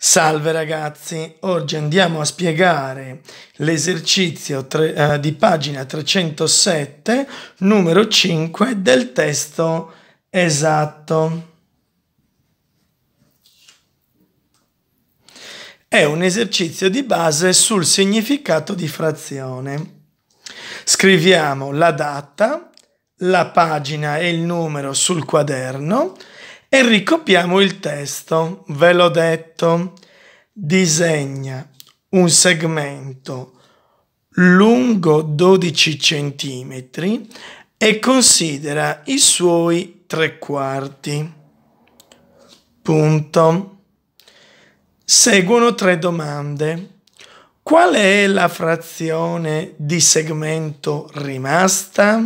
Salve ragazzi, oggi andiamo a spiegare l'esercizio tre, eh, di pagina 307, numero 5 del testo esatto. È un esercizio di base sul significato di frazione. Scriviamo la data, la pagina e il numero sul quaderno, e ricopiamo il testo. Ve l'ho detto, disegna un segmento lungo 12 cm e considera i suoi tre quarti. Punto. Seguono tre domande. Qual è la frazione di segmento rimasta?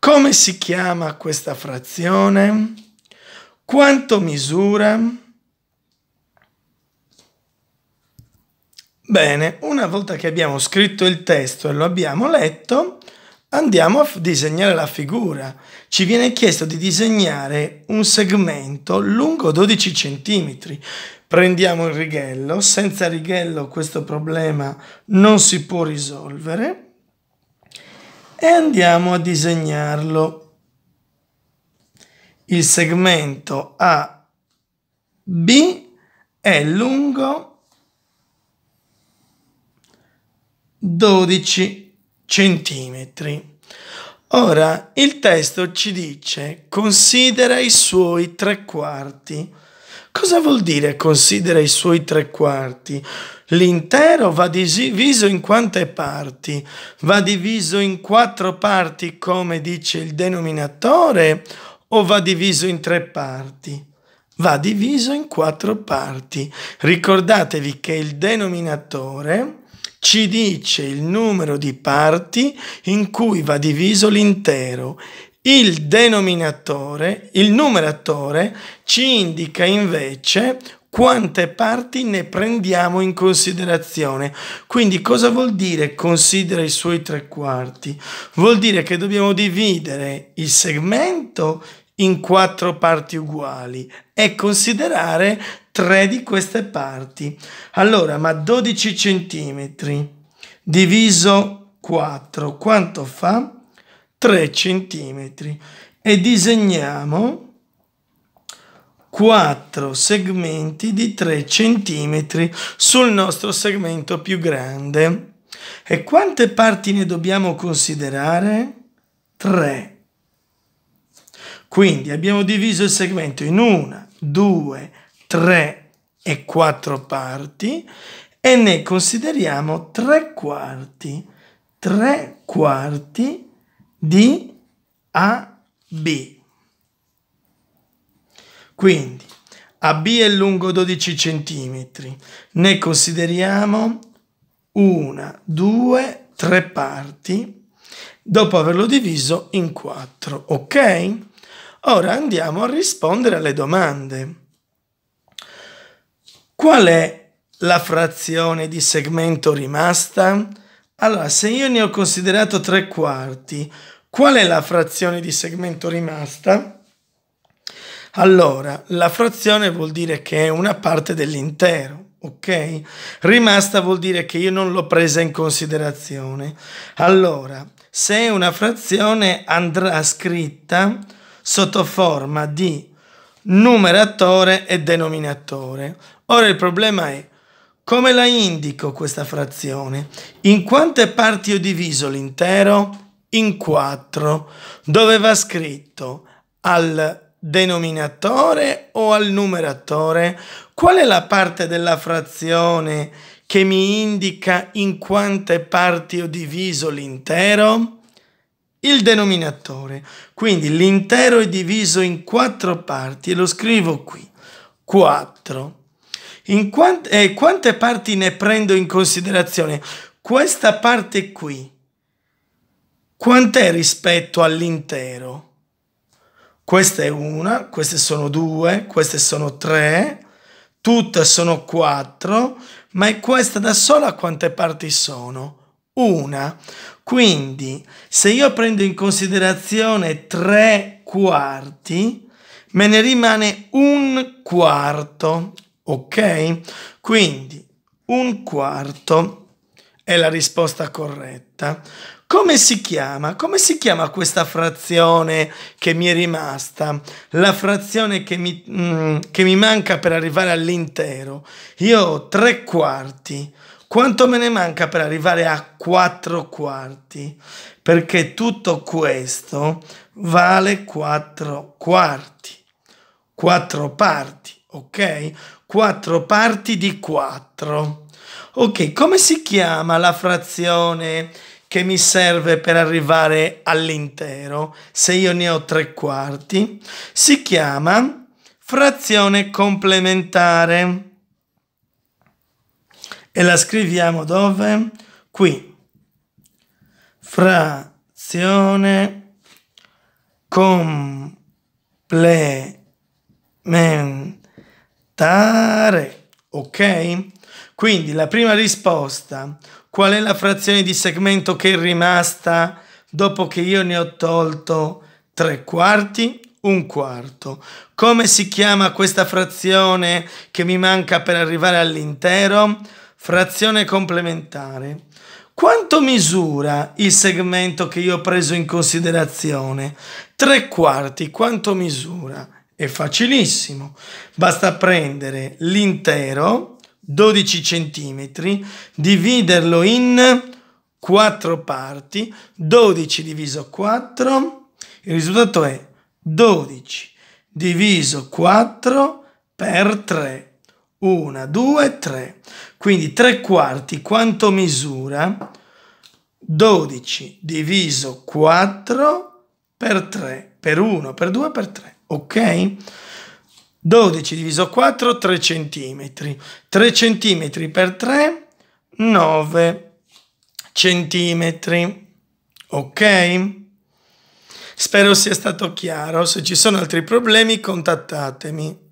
Come si chiama questa frazione? Quanto misura? Bene, una volta che abbiamo scritto il testo e lo abbiamo letto, andiamo a disegnare la figura. Ci viene chiesto di disegnare un segmento lungo 12 cm. Prendiamo il righello, senza righello questo problema non si può risolvere e andiamo a disegnarlo il segmento AB è lungo 12 centimetri. Ora il testo ci dice considera i suoi tre quarti. Cosa vuol dire considera i suoi tre quarti? L'intero va diviso in quante parti? Va diviso in quattro parti come dice il denominatore o va diviso in tre parti? Va diviso in quattro parti. Ricordatevi che il denominatore ci dice il numero di parti in cui va diviso l'intero. Il denominatore, il numeratore, ci indica invece quante parti ne prendiamo in considerazione. Quindi cosa vuol dire considera i suoi tre quarti? Vuol dire che dobbiamo dividere il segmento in quattro parti uguali e considerare tre di queste parti. Allora, ma 12 centimetri diviso 4 quanto fa? 3 centimetri e disegniamo quattro segmenti di 3 centimetri sul nostro segmento più grande. E quante parti ne dobbiamo considerare? 3. Quindi abbiamo diviso il segmento in una, due, tre e quattro parti e ne consideriamo tre quarti, tre quarti di AB. Quindi AB è lungo 12 cm, ne consideriamo una, due, tre parti dopo averlo diviso in quattro, ok? Ora andiamo a rispondere alle domande. Qual è la frazione di segmento rimasta? Allora, se io ne ho considerato tre quarti, qual è la frazione di segmento rimasta? Allora, la frazione vuol dire che è una parte dell'intero, ok? Rimasta vuol dire che io non l'ho presa in considerazione. Allora, se è una frazione andrà scritta sotto forma di numeratore e denominatore. Ora il problema è come la indico questa frazione? In quante parti ho diviso l'intero? In quattro. Dove va scritto? Al denominatore o al numeratore? Qual è la parte della frazione che mi indica in quante parti ho diviso l'intero? il denominatore. Quindi l'intero è diviso in quattro parti e lo scrivo qui. 4. In Quant eh, quante parti ne prendo in considerazione? Questa parte qui, quant'è rispetto all'intero? Questa è una, queste sono due, queste sono tre, tutte sono quattro, ma è questa da sola quante parti sono? una. Quindi se io prendo in considerazione tre quarti, me ne rimane un quarto, ok? Quindi un quarto è la risposta corretta. Come si chiama? Come si chiama questa frazione che mi è rimasta? La frazione che mi, mm, che mi manca per arrivare all'intero. Io ho tre quarti. Quanto me ne manca per arrivare a quattro quarti? Perché tutto questo vale quattro quarti, quattro parti, ok? Quattro parti di quattro. Ok, come si chiama la frazione che mi serve per arrivare all'intero, se io ne ho tre quarti, si chiama frazione complementare e la scriviamo dove? Qui. Frazione complementare. Ok? Quindi la prima risposta, qual è la frazione di segmento che è rimasta dopo che io ne ho tolto tre quarti? Un quarto. Come si chiama questa frazione che mi manca per arrivare all'intero? Frazione complementare. Quanto misura il segmento che io ho preso in considerazione? Tre quarti, quanto misura? È facilissimo. Basta prendere l'intero, 12 centimetri, dividerlo in quattro parti, 12 diviso 4, il risultato è 12 diviso 4 per 3 1, 2, 3. Quindi 3 quarti quanto misura? 12 diviso 4 per 3, per 1, per 2, per 3. Ok? 12 diviso 4, 3 centimetri. 3 centimetri per 3, 9 centimetri. Ok? Spero sia stato chiaro. Se ci sono altri problemi, contattatemi.